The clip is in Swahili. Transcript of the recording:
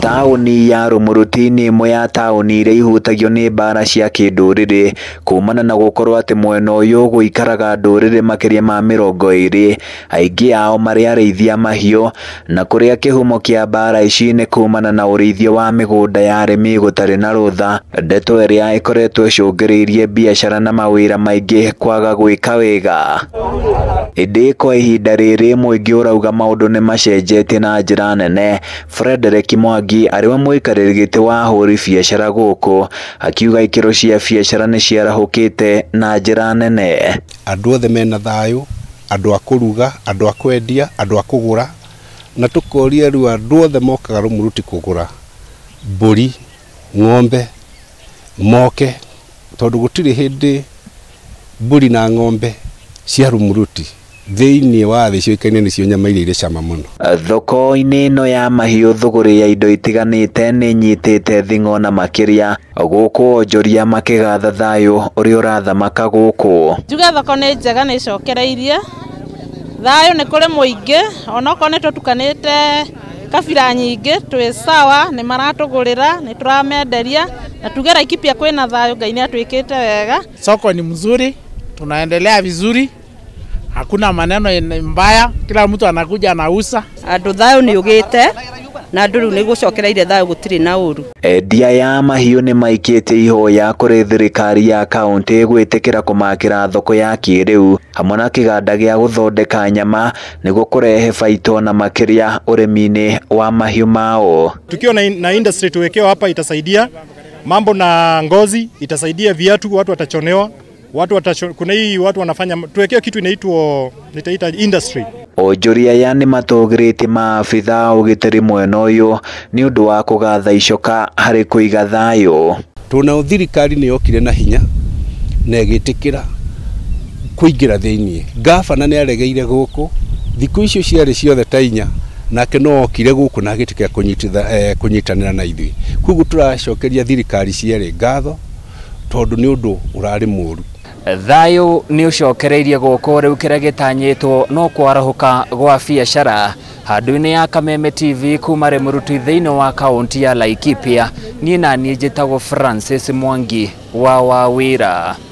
taoni ya rumuruti nĩ ĩmwe ya taũni iria ihutagio nĩ mbara cia kĩndũrĩrĩ kumana na gũkorwo atĩ mwena ũyũ gũikaraga ndũrĩrĩ makĩria ma mĩrongo ĩrĩ, aingĩ ao marĩ arĩithia a mahiũ, na kũrĩa kĩhumo kĩa mbaara ici ni kumana na ũrĩithio wa mĩgũnda ya arĩmi gũtarĩ na rũtha, ndeto ĩrĩa ĩkoretwo ĩcũngĩrĩirie biacara na mawira maingĩ kwaga gwĩka wega. Ĩndĩ kwa ihinda rĩrĩ mũingĩ ũrauga maũndũ nĩ macenjetie na njĩra nene. Frederick Mwangi Mwangi arĩ we mũikarĩri gĩtĩ wa ahũri biacara gũkũ akiuga ikĩro cia biacara nĩ ciarahũkĩte na njĩra nene. Andũ othe mena thayũ, andũ a kũruga, andũ a kwendia, andũ a kũgũra na tũkoria rĩu andũ othe mokaga rũmũ rũti kũgũra ng'ombe moke tondũ gũtirĩ hĩndĩ mbũri na ng'ombe cia rũmũrũti thĩinĩ wa thĩ ciũĩkaine nĩcio nyama iria irĩ cama mũno uh, thoko-inĩ ĩno ya mahiũ thũgũrĩ ya indo itiganĩte nĩ nyitĩte thing'ona makĩria gũkũ onjoria makĩgatha thayũ ũrĩa ũrathamaka gũkũ njuge thoko nĩ njega nĩ icokereirie thayũ nĩ kũrĩ mũingĩ onokorwo nĩ tũtukanĩte kabira nyingĩ twĩ sawa nĩ maratũgũrĩra nĩ tũramenderia na tuge Laikipia na thayũ Ngai nĩ atwĩkĩte wega soko ni mzuri tunaendelea vizuri hakuna maneno mbaya, kila mtu anakuja anausa. Andu thayo ni ugite na andu riu ni gucokereire thayo gutiri na uru. Endia ya mahiu ni maikitie ihoya kuri thirikari ya kaunti gwitikira kumakira thoko ya u hamwe na a gå thondeka nyama kå rehe baito na rä urimi-ini wa mahiu mao. tukio na, industry tuwekeo hapa itasaidia mambo na ngozi, itasaidia viatu, watu watachonewa watu watasho, kuna hii watu wanafanya tuwekea kitu inaitwa nitaita industry onjuria ya ni matũgĩrĩtie maabitha ũgitĩri mwena ũyũ nĩ ũndũ wa kũgatha icoka harĩ kũiga thayũ tuna thirikari nĩ yokire na hinya na ra thä thĩiniĩ ngabana nä aregeire kå thikå icio ciarä ciothe ta inya nake no okire gũkũ na agĩtĩkĩra eh, kũnyitanĩra na ithuĩ koguo racokeria thirikari cierĩ ngatho ndå å rarä må ru thayu nä å cokereirie gå rä u kä no kwarahå ka gwa biacara handå-inä ya kameme tv kuma rä må ruti thä wa kaunti ya laikipia niä na niä njä francis mwangi wa wa wä ra